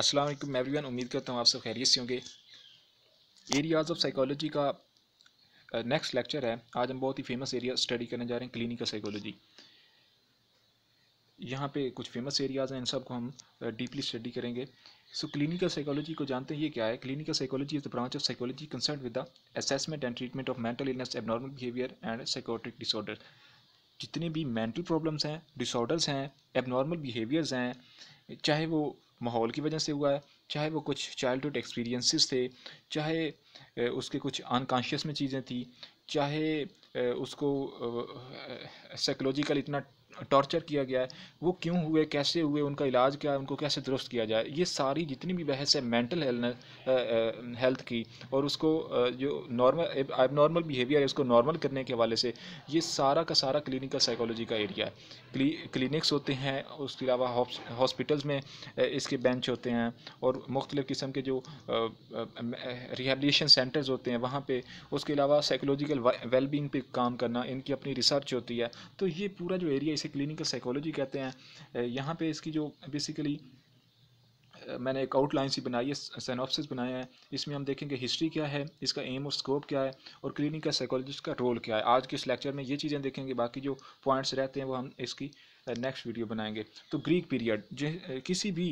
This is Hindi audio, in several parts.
असलम एवरीवन उम्मीद करता हूँ आप सब खैरियत से होंगे एरियाज़ ऑफ साइकोलॉजी का नेक्स्ट लेक्चर है आज हम बहुत ही फेमस एरिया स्टडी करने जा रहे हैं क्लिनिकल साइकोलॉजी यहाँ पे कुछ फेमस एरियाज़ हैं इन सब को हम डीपली स्टडी करेंगे सो क्लिनिकल साइकोलॉजी को जानते हैं ये क्या है clinical psychology is the branch of psychology concern with the assessment and treatment of mental illness abnormal behaviour and psychotic disorder जितने भी मेंटल प्रॉब्लम्स हैं डिसऑर्डर्स हैं एबनॉर्मल बिहेवियर्स हैं चाहे वो माहौल की वजह से हुआ है चाहे वो कुछ चाइल्डहुड एक्सपीरियंसेस थे चाहे उसके कुछ अनकॉन्शियस में चीज़ें थी चाहे उसको साइकोलॉजिकल इतना टॉर्चर किया गया है वो क्यों हुए कैसे हुए उनका इलाज क्या है उनको कैसे दुरुस्त किया जाए ये सारी जितनी भी बहस है मेंटल हेल्थ हेल्थ की और उसको जो नॉर्मल एब नॉर्मल बिहेवियर है उसको नॉर्मल करने के हवाले से ये सारा का सारा क्लिनिकल साइकोलॉजी का एरिया है क्लिनिक्स होते हैं उसके अलावा हॉस्पिटल्स में इसके बेंच होते हैं और मुख्तलिफ़ किस्म के जो रिहेबलीशन सेंटर्स होते हैं वहाँ पर उसके अलावा साइकोलॉजिकल वेलबींग पे काम करना इनकी अपनी रिसर्च होती है तो ये पूरा जो एरिया इसे क्लिनिकल साइकोलॉजी कहते हैं यहाँ पे इसकी जो बेसिकली मैंने एक आउटलाइन सी बनाई है सेनोप्सिस बनाया है इसमें हम देखेंगे हिस्ट्री क्या है इसका एम और स्कोप क्या है और क्लिनिकल साइकोलॉजिस्ट का रोल क्या है आज के इस लेक्चर में ये चीज़ें देखेंगे बाकी जो पॉइंट्स रहते हैं वो हम इसकी नेक्स्ट वीडियो बनाएंगे तो ग्रीक पीरियड जो किसी भी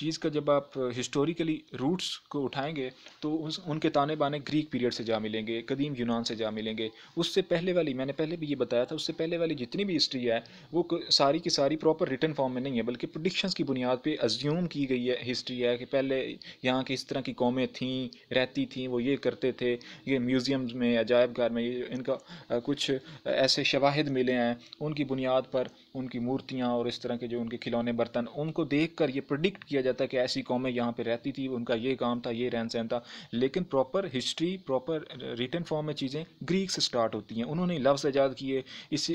चीज़ का जब आप हिस्टोरिकली रूट्स को उठाएंगे तो उस उनके ताने बाने ग्रीक पीरियड से जा मिलेंगे कदीम यूनान से जा मिलेंगे उससे पहले वाली मैंने पहले भी ये बताया था उससे पहले वाली जितनी भी हिस्ट्री है वो सारी की सारी प्रॉपर रिटर्न फॉर्म में नहीं है बल्कि प्रडिक्शंस की बुनियाद पर अज्यूम की गई है हिस्ट्री है कि पहले यहाँ की इस तरह की कौमें थीं रहती थी वो ये करते थे ये म्यूज़ियम्स में अजायब घर में ये इनका कुछ ऐसे शवाहद मिले हैं उनकी बुनियाद पर उनकी मूर्तियाँ और इस तरह के जो उनके खिलौने बर्तन उनको देख कर ये प्रडिक्ट किया जाता है कि ऐसी कौमें यहाँ पे रहती थी उनका ये काम था ये रहन सहन था लेकिन proper history proper written form में चीज़ें ग्रीक से स्टार्ट होती हैं उन्होंने लफ्ज़ आजाद किए इसी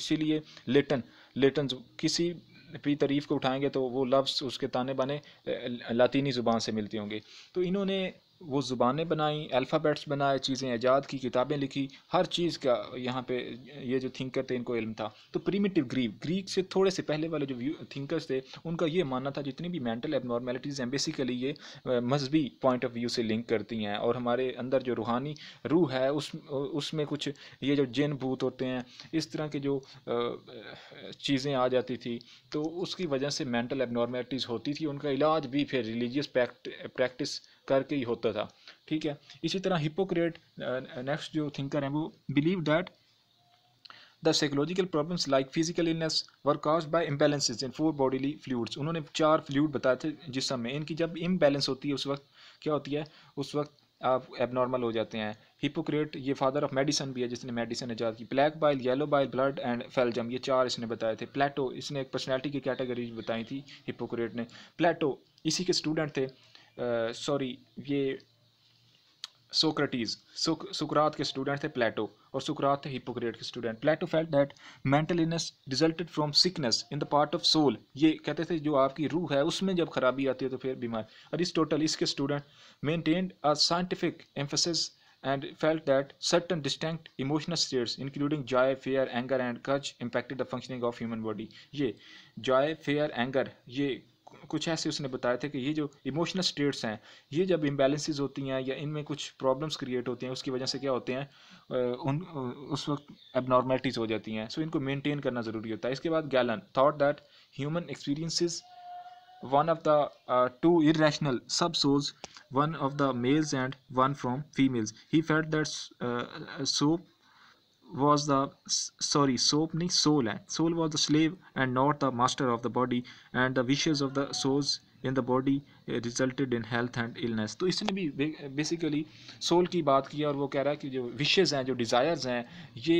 इसीलिए लेटन लेटन किसी भी तरीफ को उठाएंगे तो वो लफ्ज़ उसके ताने बाने लातीनी ज़ुबान से मिलते होंगे तो इन्होंने वो ज़ुबानें बनाई अल्फ़ाबेट्स बनाए चीज़ें ऐजाद की किताबें लिखी हर चीज़ का यहाँ पे ये जो थिंकर थे इनको इल्म था तो प्रीमिटिव ग्रीक ग्रीक से थोड़े से पहले वाले जो थिंकर्स थे उनका ये मानना था जितनी भी मेंटल एबनॉर्मेलिटीज़ हैं बेसिकली ये मजहबी पॉइंट ऑफ व्यू से लिंक करती हैं और हमारे अंदर जो रूहानी रूह है उस उसमें कुछ ये जो जिन भूत होते हैं इस तरह के जो चीज़ें आ जाती थी तो उसकी वजह से मेंटल एबनॉर्मेलिटीज़ होती थी उनका इलाज भी फिर रिलीजियस प्रैक्टिस करके ही होता था ठीक है इसी तरह हिपोक्रेट नेक्स्ट जो थिंकर हैं वो believe that the psychological problems like physical illness were cause by imbalances in four bodily fluids उन्होंने चार फ्लूड बताए थे जिस समय इनकी जब इम्बेलेंस होती है उस वक्त क्या होती है उस वक्त आप एबनॉर्मल हो जाते हैं हिपोक्रेट ये फादर ऑफ मेडिसन भी है जिसने मेडिसिन ईजाद की black bile yellow bile blood and phlegm ये चार इसने बताए थे प्लेटो इसने एक पर्सनैलिटी की कैटेगरी बताई थी हिपोक्रेट ने प्लेटो इसी के स्टूडेंट थे सॉरी uh, ये सोक्रेटीज सुकरात के स्टूडेंट थे प्लेटो और सुकरात थे हिपोक्रेट के student Plato felt that mental illness resulted from sickness in the part of soul ये कहते थे जो आपकी रूह है उसमें जब खराबी आती है तो फिर बीमार अरिस्टोटल इसके student maintained a scientific emphasis and felt that certain distinct emotional states including joy fear anger and catch impacted the functioning of human body ये जॉय फेयर एंगर ये कुछ ऐसे उसने बताए थे कि ये जो इमोशनल स्टेट्स हैं ये जब इम्बेलेंसेज होती हैं या इनमें कुछ प्रॉब्लम्स क्रिएट होती हैं उसकी वजह से क्या होते हैं उन उस वक्त एबनॉर्मेलिटीज़ हो जाती हैं सो इनको मेनटेन करना ज़रूरी होता है इसके बाद Galen thought that human experiences one of the two rational sub souls one of the males and one from females he felt that soap was the sorry soap नहीं soul है soul was the slave and not the master of the body and the wishes of the souls in the body resulted in health and illness तो इसने भी बेसिकली सोल eh, की बात की और वो कह रहा है कि जो विशेज हैं जो डिज़ायर्स हैं ये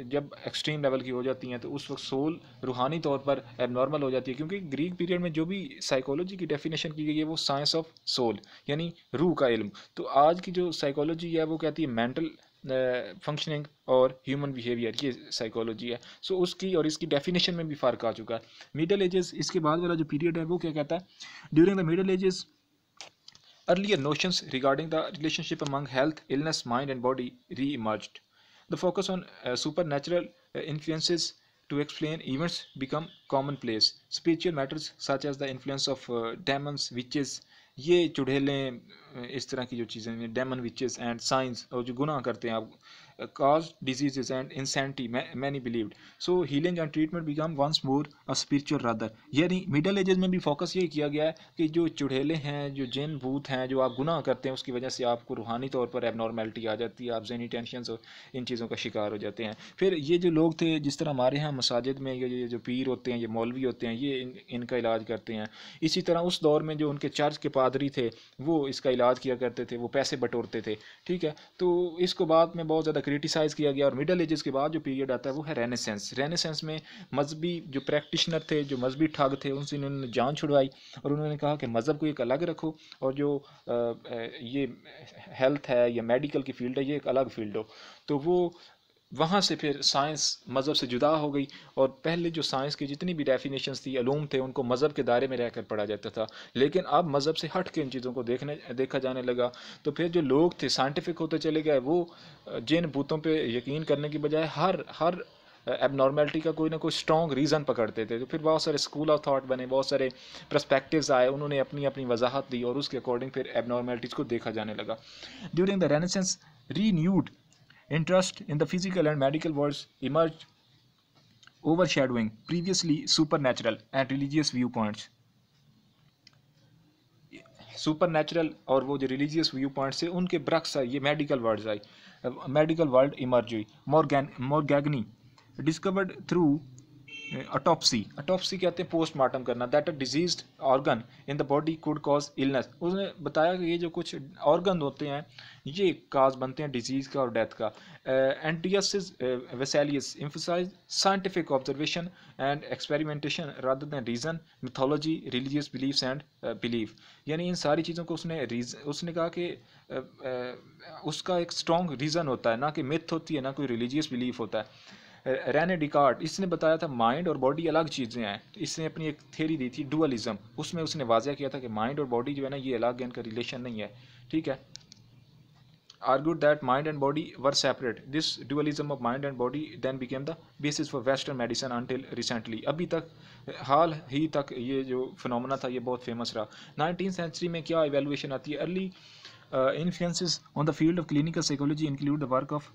eh, जब एक्सट्रीम लेवल की हो जाती हैं तो उस वक्त सोल रूहानी तौर पर एबनॉर्मल हो जाती है क्योंकि ग्रीक पीरियड में जो भी साइकोलॉजी की डेफिनेशन की गई है वो साइंस ऑफ सोल यानी रूह का इल्म तो आज की जो साइकोलॉजी है वो कहती है मैंटल फंक्शनिंग और ह्यूमन बिहेवियर ये साइकोलॉजी है सो so, उसकी और इसकी डेफिनेशन में भी फ़र्क आ चुका है मिडल एजेस इसके बाद वाला जो पीरियड है वो क्या कहता है during the middle ages earlier notions regarding the relationship among health illness mind and body reemerge the focus on supernatural influences to explain events become commonplace spiritual matters such as the influence of demons witches ये चुड़ैलें इस तरह की जो चीज़ें डेमन विचेस एंड साइंस और जो गुनाह करते हैं आप Uh, caused diseases and insanity many believed so healing and treatment become once more a spiritual rather यानी मिडल एजेस में भी फोकस ये किया गया है कि जो चुड़ैले हैं जो जिन भूत हैं जो आप गुनाह करते हैं उसकी वजह से आपको रूहानी तौर पर एबनॉर्मेलिटी आ जाती है आप जहनी टेंशन और इन चीज़ों का शिकार हो जाते हैं फिर ये जो लोग थे जिस तरह हमारे यहाँ मसाजिद में ये, ये जो पीर होते हैं ये मौलवी होते हैं ये इन, इनका इलाज करते हैं इसी तरह उस दौर में जो उनके चर्च के पादरी थे वो इसका इलाज किया करते थे वो पैसे बटोरते थे ठीक है तो इसको बाद में बहुत ज़्यादा क्रिटिसाइज़ किया गया और मिडल एजेस के बाद जो पीरियड आता है वो है रेनेसेंस रेनेसेंस में मजहबी जो प्रैक्टिशनर थे जो मजहबी ठग थे उनसे इन्होंने जान छुड़वाई और उन्होंने कहा कि मज़हब को एक अलग रखो और जो ये हेल्थ है या मेडिकल की फील्ड है ये एक अलग फील्ड हो तो वो वहाँ से फिर साइंस मज़हब से जुदा हो गई और पहले जो साइंस की जितनी भी डेफिनेशंस थी अलूम थे उनको मज़हब के दायरे में रहकर पढ़ा जाता था लेकिन अब मज़हब से हट के इन चीज़ों को देखने देखा जाने लगा तो फिर जो लोग थे साइंटिफिक होते चले गए वो जिन बूतों पर यकीन करने की बजाय हर हर एबनॉर्मेलिटी का कोई ना कोई स्ट्रॉन्ग रीज़न पकड़ते थे तो फिर बहुत सारे स्कूल ऑफ थाट बने बहुत सारे प्रस्पेक्टिव आए उन्होंने अपनी अपनी वजाहत दी और उसके अकॉर्डिंग फिर एबनॉर्मेलिटीज़ को देखा जाने लगा during the renaissance renewed Interest in the physical and medical worlds emerged, overshadowing previously supernatural and religious viewpoints. Supernatural और वो जो रिलीजियस व्यू पॉइंट से उनके ब्रक्स आए ये मेडिकल वर्ल्ड आई मेडिकल वर्ल्ड इमर्ज हुई मोरगैन मोरगैगनी डिस्कवर्ड थ्रू अटोपसी अटोपसी कहते हैं पोस्टमार्टम करना that a disease organ in the body could cause illness उसने बताया कि ये जो कुछ ऑर्गन होते हैं ये काज बनते हैं डिजीज़ का और डेथ का एंटीसिस Vesalius emphasises scientific observation and experimentation rather than reason mythology religious belief and belief यानी इन सारी चीज़ों को उसने रीज उसने कहा कि uh, uh, उसका एक स्ट्रॉन्ग रीज़न होता है ना कि मिथ होती है ना कोई रिलीजियस बिलीफ होता है रैने डिकार्ड इसने बताया था माइंड और बॉडी अलग चीज़ें हैं तो इसने अपनी एक थेरी दी थी डुअलिज्म उसमें उसने वाजह किया था कि माइंड और बॉडी जो है ना ये अलग है इनका रिलेशन नहीं है ठीक है argued that mind and body were separate this dualism of mind and body then became the basis for western medicine until recently अभी तक हाल ही तक ये जो फिनोमेना था ये बहुत फेमस रहा नाइनटीन सेंचुरी में क्या इवेलुएशन आती है early influences on the field of clinical psychology include the work of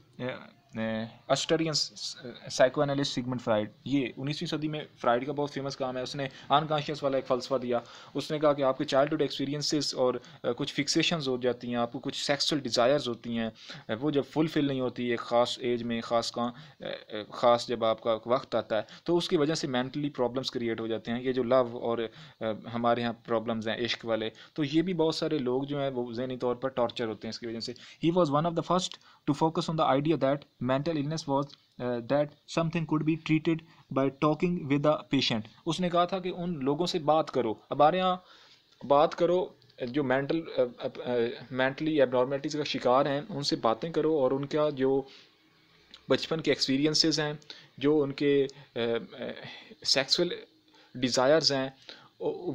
Austrian psychoanalyst Sigmund Freud ये उन्नीसवीं सदी में फ्राइड का बहुत फेमस काम है उसने अनकॉन्शियस वाला एक फलसफा दिया उसने कहा कि आपके चाइल्डहुड एक्सपीरियंसेस और uh, कुछ फिक्सेशन हो जाती हैं आपको कुछ सेक्सुअल डिज़ायर्स होती हैं uh, वो जब फुलफिल नहीं होती एक ख़ास एज में ख़ास का uh, ख़ास जब आपका वक्त आता है तो उसकी वजह से मैंटली प्रॉब्लम्स क्रिएट हो जाते हैं ये जो लव और हमारे यहाँ प्रॉब्लम्स हैं इश्क वाले तो ये भी बहुत सारे लोग जो हैं वो जहनी तौर पर टॉर्चर होते हैं इसकी वजह से ही was one of the first to focus on the idea that mental illness was that something could be treated by talking with the patient उसने कहा था कि उन लोगों से बात करो हमारे यहाँ बात करो जो मेंटल मेंटली एबनॉर्मेलिटीज़ का शिकार हैं उनसे बातें करो और उनका जो बचपन के एक्सपीरियंसेस हैं जो उनके सेक्सुअल uh, डिज़ायर्स uh, हैं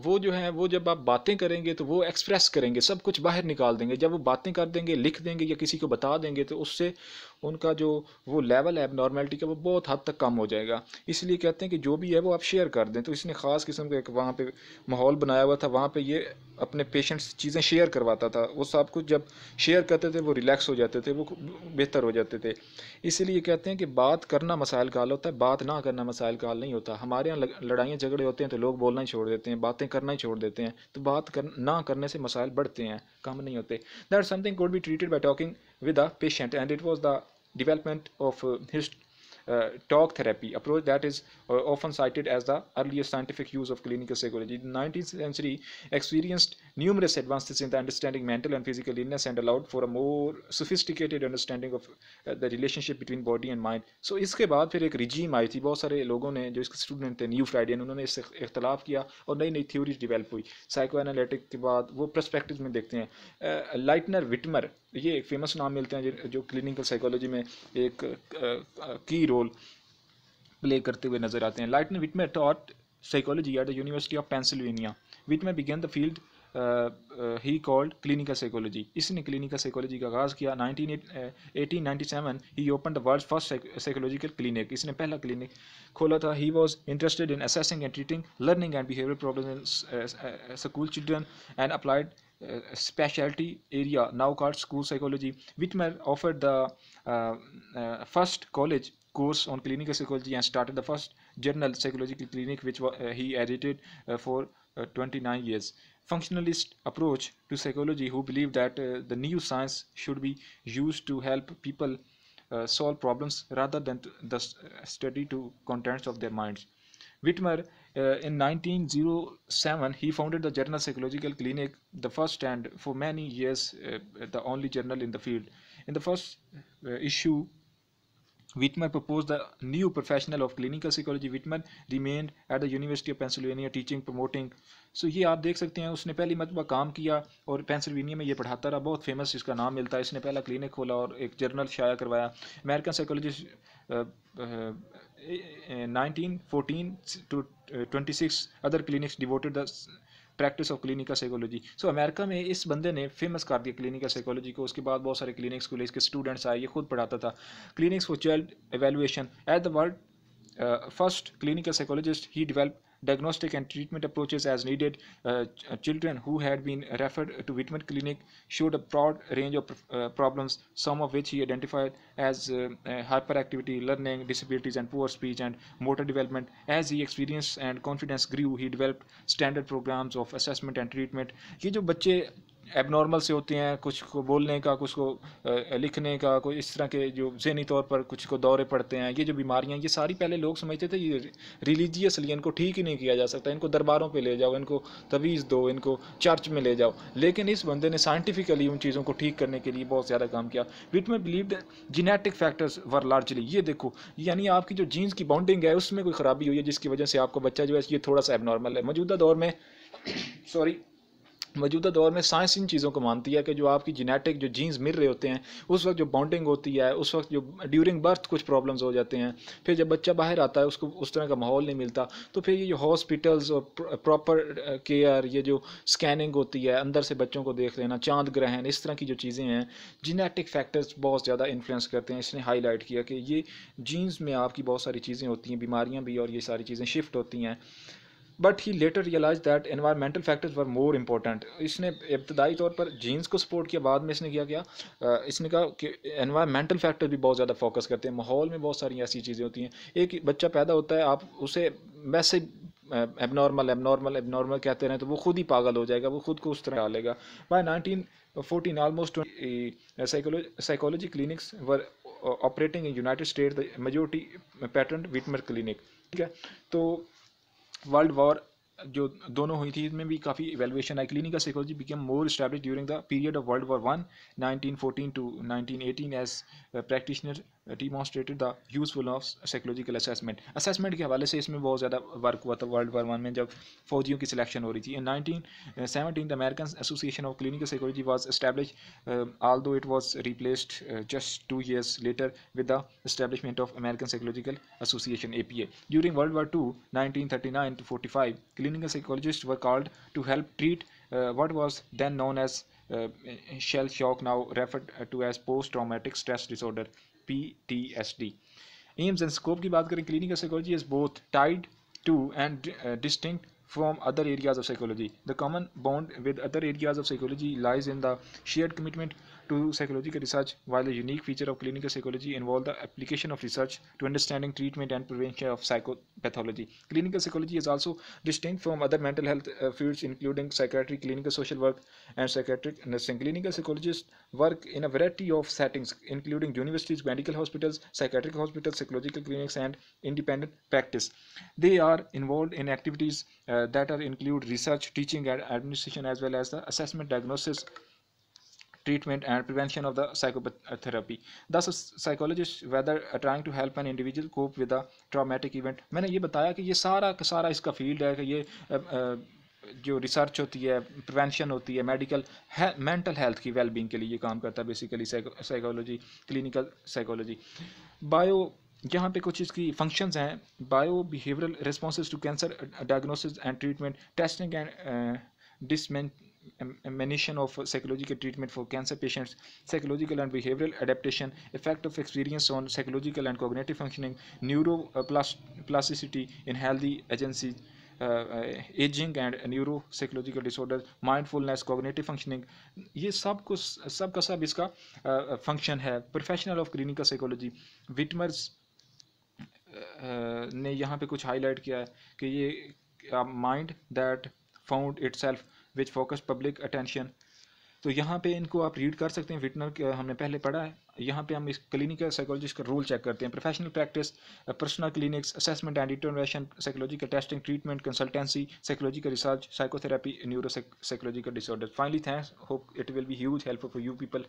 वो जो हैं वो जब आप बातें करेंगे तो वो एक्सप्रेस करेंगे सब कुछ बाहर निकाल देंगे जब वो बातें कर देंगे लिख देंगे या किसी को बता देंगे तो उससे उनका जो वो लेवल है नॉर्मेलिटी का वो बहुत हद तक कम हो जाएगा इसलिए कहते हैं कि जो भी है वो आप शेयर कर दें तो इसने ख़ास किस्म का एक वहाँ पर माहौल बनाया हुआ था वहाँ पर ये अपने पेशेंट्स चीज़ें शेयर करवाता था वो सब कुछ जब शेयर करते थे वो रिलैक्स हो जाते थे वो बेहतर हो जाते थे इसीलिए कहते हैं कि बात करना मसाइल का हल होता है बात ना करना मसाइल का हल नहीं होता हमारे यहाँ लड़ाइयाँ झगड़े होते हैं तो लोग बोलना ही छोड़ देते हैं बातें करना ही छोड़ देते हैं तो बात कर ना करने से मसाइल बढ़ते हैं कम नहीं होते that something could be treated by talking with a patient and it was the development of uh, uh, talk therapy approach that is uh, often cited as the earliest scientific use of clinical psychology the 19th century experienced numerous advances in the understanding mental and physical illness and allowed for a more sophisticated understanding of uh, the relationship between body and mind so iske baad फिर ek regime aayi thi bahut sare logon ne jo iske student the new Freudian उन्होंने इससे इख्तलाफ किया और नई nayi थ्योरीज डिवेल्प हुई साइको एनालिटिक के बाद वो प्रस्पेक्टिव में देखते हैं लाइटनर विटमर ये एक फेमस नाम मिलते हैं जो क्लिनिकल साइकोलॉजी में एक की रोल प्ले करते हुए नजर आते हैं Lightner Witmer taught psychology at the University of Pennsylvania Witmer began the field he called clinical psychology इसने क्लिनिकल साइकोलॉजी का आगाज़ किया nineteen eighteen ninety seven he open the world first psychological clinic इसने पहला क्लिनिक खोला था he was interested in assessing and treating learning and behaviour problem school children and applied speciality area now called school psychology which offered offer the first college course on clinical psychology and start the first journal Psychological Clinic, which uh, he edited uh, for uh, 29 years. Functionalist approach to psychology, who believed that the new science should be used to help people solve problems rather than the study to contents of their minds. Whitmer uh, in 1907 he founded the journal psychological clinic the first and for many years uh, the only journal in the field in the first uh, issue Whitmer proposed the new professional of clinical psychology. Whitmer remained at the University of Pennsylvania teaching, promoting. So ये आप देख सकते हैं उसने पहली मतबा काम किया और पेंसिल्वेनिया में ये पढ़ाता रहा बहुत फेमस इसका नाम मिलता है इसने पहला क्लिनिक खोला और एक जर्नल शाया करवाया American psychologist nineteen fourteen to twenty six other clinics devoted the practice of clinical psychology so America में इस बंदे ने फेमस कर दिया क्लिनिकल साइकोलॉजी को उसके बाद बहुत सारे क्लिनिक्स खुले इसके स्टूडेंट्स आए ये खुद पढ़ाता था clinics for child evaluation at the world Uh, first, clinical psychologist, he developed diagnostic and treatment approaches as needed. Uh, ch uh, children who had been referred to Whitman Clinic showed a broad range of uh, problems, some of which he identified as uh, uh hyperactivity, learning disabilities, and poor speech and motor development. As he experience and confidence grew, he developed standard programs of assessment and treatment. ये जो बच्चे एबनॉर्मल से होती हैं कुछ को बोलने का कुछ को लिखने का कोई इस तरह के जो जहनी तौर पर कुछ को दौरे पड़ते हैं ये जो बीमारियाँ ये सारी पहले लोग समझते थे ये रिलीजियसली इनको ठीक ही नहीं किया जा सकता इनको दरबारों पर ले जाओ इनको तवीज़ दो इनको चर्च में ले जाओ लेकिन इस बंदे ने साइंटिफिकली उन चीज़ों को ठीक करने के लिए बहुत ज़्यादा काम किया Witmer believe genetic factors were largely ये देखो यानी आपकी जो जीन्स की बाउंडिंग है उसमें कोई ख़राबी हुई है जिसकी वजह से आपका बच्चा जो है ये थोड़ा सा एबनॉर्मल है मौजूदा दौर में सॉरी मौजूदा दौर में साइंस इन चीज़ों को मानती है कि जो आपकी जेनेटिक जो जीन्स मिल रहे होते हैं उस वक्त जो बाउंडिंग होती है उस वक्त जो ड्यूरिंग बर्थ कुछ प्रॉब्लम्स हो जाते हैं फिर जब बच्चा बाहर आता है उसको उस तरह का माहौल नहीं मिलता तो फिर ये जो हॉस्पिटल्स और प्रॉपर केयर ये जो स्कैनिंग होती है अंदर से बच्चों को देख लेना चांद ग्रहण इस तरह की जो चीज़ें हैं जीनेटिक फैक्टर्स बहुत ज़्यादा इन्फ्लुएंस करते हैं इसने हाई किया कि ये जीन्स में आपकी बहुत सारी चीज़ें होती हैं बीमारियाँ भी और ये सारी चीज़ें शिफ्ट होती हैं but he later realize that environmental factors were more important इसने इब्तदाई तौर पर जीन्स को सपोर्ट किया बाद में इसने क्या इसने कहा कि इन्वायरमेंटल फैक्टर भी बहुत ज़्यादा फोकस करते हैं माहौल में बहुत सारी ऐसी चीज़ें होती हैं एक बच्चा पैदा होता है आप उसे वैसे एबनॉर्मल एबनॉर्मल एबनॉर्मल कहते रहे तो वो खुद ही पागल हो जाएगा वो खुद को उस तरह डालेगा by nineteen fourteen almost psychology clinics were operating in United State majority pattern Witmer clinic ठीक है तो वर्ल्ड वॉर जो दोनों हुई थी इसमें भी काफ़ी इवेलुएशन आई clinical psychology became more established during the period of World War one 1914 to nineteen eighteen as practitioner demonstrated the useful of psychological assessment assessment के हवाले से इसमें बहुत ज़्यादा वर्क हुआ था वर्ल्ड वार वन में जब फौजियों की सिलेक्शन हो रही थी in nineteen seventeen the American Association of clinical Psychology was established although it was replaced just two years later with the establishment of American Psychological Association A P A during World War two nineteen thirty nine to forty five clinical psychologist were called to help treat what was then known as shell shock now referred to as post traumatic stress disorder PTSD aims and scope की बात करें clinical psychology is both tied to and distinct from other areas of psychology. The common bond with other areas of psychology lies in the shared commitment to psychological research, while the unique feature of clinical psychology involves the application of research to understanding treatment and prevention of psychopathology. Clinical psychology is also distinct from other mental health uh, fields, including psychiatry, clinical social work, and psychiatric nursing. Clinical psychologists work in a variety of settings, including universities, medical hospitals, psychiatric hospitals, psychological clinics, and independent practice. They are involved in activities uh, that are include research, teaching, and administration, as well as the assessment, diagnosis, treatment and prevention of the psychotherapy thus psychologist whether trying to help an individual cope with a traumatic event मैंने ये बताया कि ये सारा ka सारा इसका फील्ड है कि ये जो रिसर्च होती है प्रिवेंशन होती है मेडिकल मेंटल हेल्थ की वेलबींग के लिए ये काम करता है basically psychology clinical psychology bio यहाँ पे कुछ इसकी फंक्शंस हैं bio behavioural response to cancer diagnosis and treatment testing and assessment mention of psychological treatment for cancer patients, psychological and behavioral adaptation, effect of experience on psychological and cognitive functioning, neuroplasticity in healthy agencies, uh, ageing and neuropsychological disorder mindfulness cognitive functioning ये सब कुछ सब का सब इसका फंक्शन uh, है professional of clinical psychology Witmers ने यहाँ पे कुछ हाईलाइट किया है कि ये mind that found itself which focus public attention तो यहाँ पे इनको आप रीड कर सकते हैं विटनर हमने पहले पढ़ा है यहाँ पे हम इस क्लिनिकल साइकोलॉजिस्ट का रोल चेक करते हैं professional practice personal clinics assessment and intervention psychological testing treatment consultancy psychological research psychotherapy neuropsychological disorder finally thanks hope it will be huge help for you people